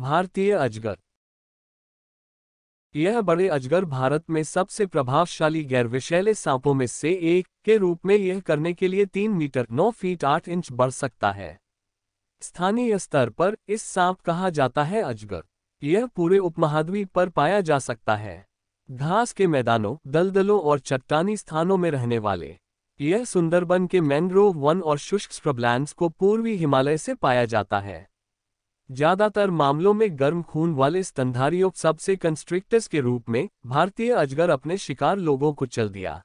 भारतीय अजगर यह बड़े अजगर भारत में सबसे प्रभावशाली गैर विषैले सांपों में से एक के रूप में यह करने के लिए तीन मीटर नौ फीट आठ इंच बढ़ सकता है स्थानीय स्तर पर इस सांप कहा जाता है अजगर यह पूरे उपमहाद्वीप पर पाया जा सकता है घास के मैदानों दलदलों और चट्टानी स्थानों में रहने वाले यह सुंदरबन के मैंग्रोव वन और शुष्क स्क्रबलैंड्स को पूर्वी हिमालय से पाया जाता है ज्यादातर मामलों में गर्म खून वाले स्तनधारियों सबसे कंस्ट्रिक्टस के रूप में भारतीय अजगर अपने शिकार लोगों को चल दिया